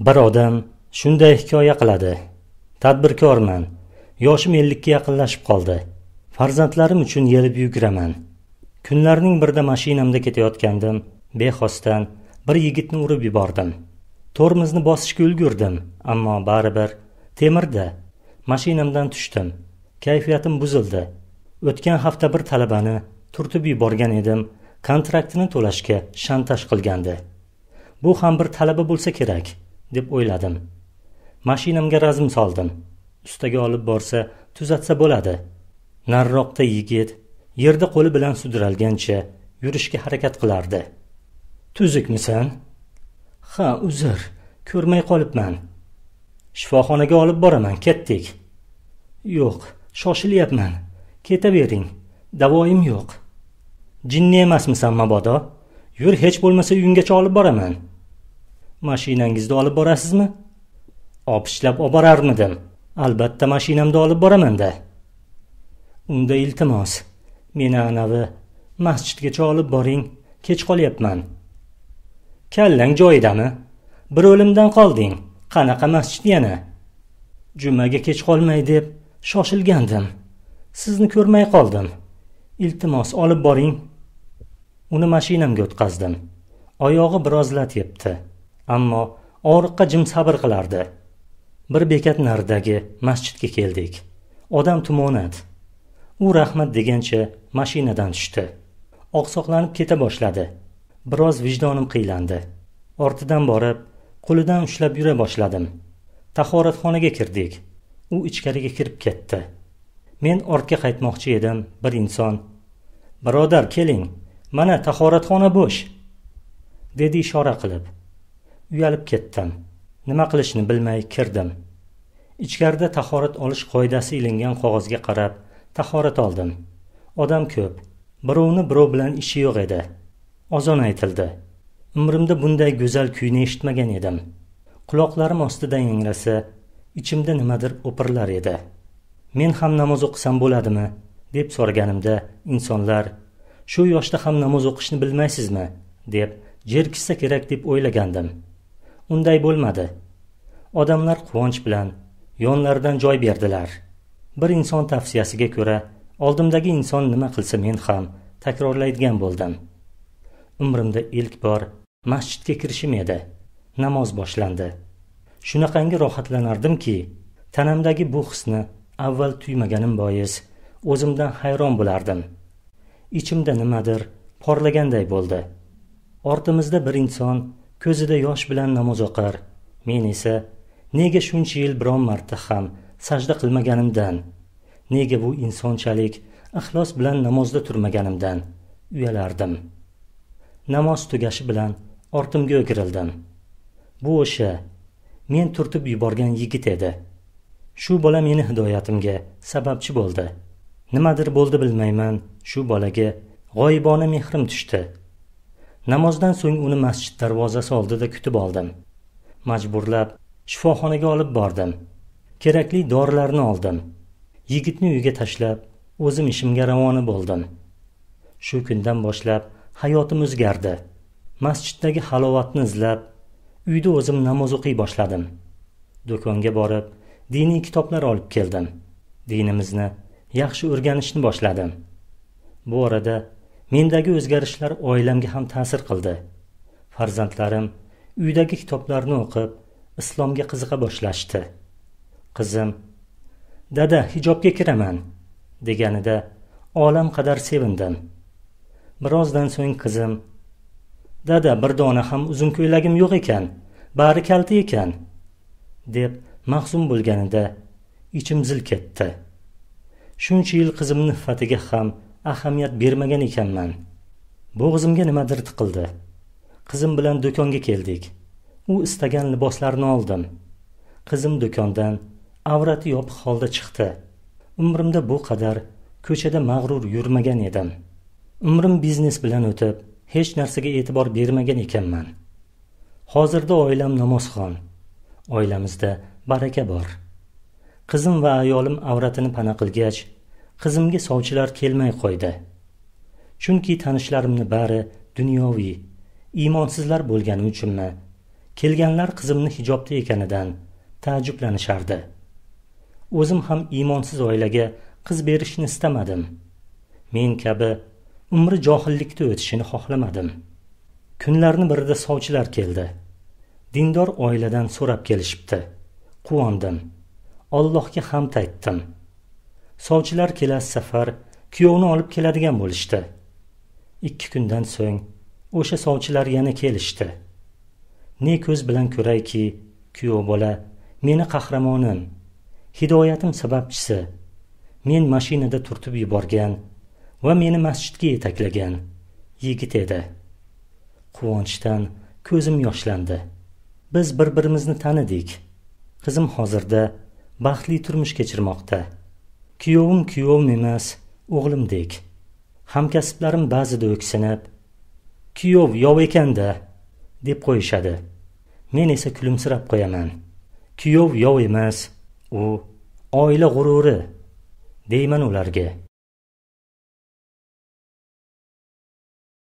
bir odam shunday hikoya qiladi tadbirkorman yoshim ellikka yaqinlashib qoldi farzandlarim uchun yelib yuguraman kunlarning birida mashinamda ketayotgandim bexosdan bir yigitni urib yubordim tormozni bosishga ulgurdim ammo baribir temirda mashinamdan tushdim kayfiyatim buzildi o'tgan hafta bir talabani turtib yuborgan edim kontraktini to'lashga shantaj qilgandi bu ham bir talaba bo'lsa kerak deb o'yladim mashinamga razm soldim ustaga olib borsa tuzatsa bo'ladi nariroqda yigit yerda qo'li bilan sudralgancha yurishga harakat qilardi tuzukmisan ha uzr ko'rmay qolibman shifoxonaga olib boraman ketdik yo'q shoshilyapman ketavering davoyim yo'q jinni emasmisan mabodo yur hech bo'lmasa uyingacha olib boraman mashinangizni olib borasizmi opichlab olib borarmidim albatta mashinamda olib boramanda unda iltimos meni anavi masjidgacha olib boring kech qolyapman kallang joyidami bir o'limdan qolding qanaqa masjid yana jumaga kech qolmay deb shoshilgandim sizni ko'rmay qoldim iltimos olib boring uni mashinamga o'tqazdim oyog'i biroz lat yebdi ammo og'riqqa jim sabr qilardi bir bekat naridagi masjidga keldik odam tumonat u rahmat degancha mashinadan tushdi oqsoqlanib keta boshladi biroz vijdonim qiylandi ortidan borib qo'lidan ushlab yura boshladim tahoratxonaga kirdik u ichkariga kirib ketdi men ortga qaytmoqchi edim bir inson birodar keling mana tahoratxona bo'sh dedi ishora qilib uyalib ketdim nima qilishni bilmay kirdim ichkarida tahorat olish qoidasi ilingan qog'ozga qarab tahorat oldim odam ko'p birovni birov bilan ishi yo'q edi ozon aytildi umrimda bunday go'zal kuyni eshitmagan edim quloqlarim ostida yangrasa ichimda nimadir o'pirlar edi men ham namoz o'qisam bo'ladimi deb so'raganimda insonlar shu yoshda ham namoz o'qishni bilmaysizmi deb jerkishsa kerak deb o'ylagandim unday bo'lmadi odamlar quvonch bilan yonlaridan joy berdilar bir inson tavsiyasiga ko'ra oldimdagi inson nima qilsa men ham takrorlaydigan bo'ldim umrimda ilk bor masjidga kirishim edi namoz boshlandi shunaqangi rohatlanardimki tanamdagi bu hisni avval tuymaganim bois o'zimdan hayron bo'lardim ichimda nimadir porlaganday bo'ldi ortimizda bir inson ko'zida yosh bilan namoz o'qar men esa nega shuncha yil biron marta ham sajda qilmaganimdan nega bu insonchalik ixlos bilan namozda turmaganimdan uyalardim namoz tugashi bilan ortimga o'girildim bu o'sha men turtib yuborgan yigit edi shu bola meni hidoyatimga sababchi bo'ldi nimadir bo'ldi bilmayman shu bolaga g'oyibona mehrim tushdi namozdan so'ng uni masjid darvozasi oldida kutib oldim majburlab shifoxonaga olib bordim kerakli dorilarni oldim yigitni uyga tashlab o'zim ishimga ravona bo'ldim shu kundan boshlab hayotim o'zgardi masjiddagi halovatni izlab uyda o'zim namoz o'qiy boshladim do'konga borib diniy kitoblar olib keldim dinimizni yaxshi o'rganishni boshladim bu orada mendagi o'zgarishlar oilamga ham ta'sir qildi farzandlarim uydagi kitoblarni o'qib islomga qiziqa boshlashdi qizim dada hijobga kiraman deganida olam qadar sevindim birozdan so'ng qizim dada bir dona ham uzun ko'ylagim yo'q ekan bari kalta ekan deb mahzun bo'lganida ichim zil ketdi shuncha yil qizimni hiffatiga ham ahamiyat bermagan ekanman bo'g'zimga nimadir tiqildi qizim bilan do'konga keldik u istagan liboslarni oldim qizim do'kondan avrati yopiq holda chiqdi umrimda bu qadar ko'chada mag'rur yurmagan edim umrim biznes bilan o'tib hech narsaga e'tibor bermagan ekanman hozirda oilam namozxon oilamizda baraka bor qizim va ayolim avratini pana qilgach qizimga sovchilar kelmay qo'ydi chunki tanishlarimni bari dunyoviy iymonsizlar bo'lgani uchunmi kelganlar qizimni hijobda ekanidan taajjublanishardi o'zim ham iymonsiz oilaga qiz berishni istamadim men kabi umri johillikda o'tishini xohlamadim kunlarni birida sovchilar keldi dindor oiladan so'rab kelishibdi quvondim allohga hamd aytdim sovchilar kelasi safar kuyovni olib keladigan bo'lishdi ikki kundan so'ng o'sha sovchilar yana kelishdi ne ko'z bilan ko'rayki kuyov bola meni qahramonim hidoyatim sababchisi men mashinada turtib yuborgan va meni masjidga yetaklagan yigit edi quvonchdan ko'zim yoshlandi biz bir birimizni tanidik qizim hozirda baxtli turmush kechirmoqda kuyovim kuyovim emas o'g'limdek hamkasblarim ba'zida o'ksinib kuyov yov ekanda deb qo'yishadi men esa kulimsirab qo'yaman kuyov yov emas u oila g'ururi deyman ularga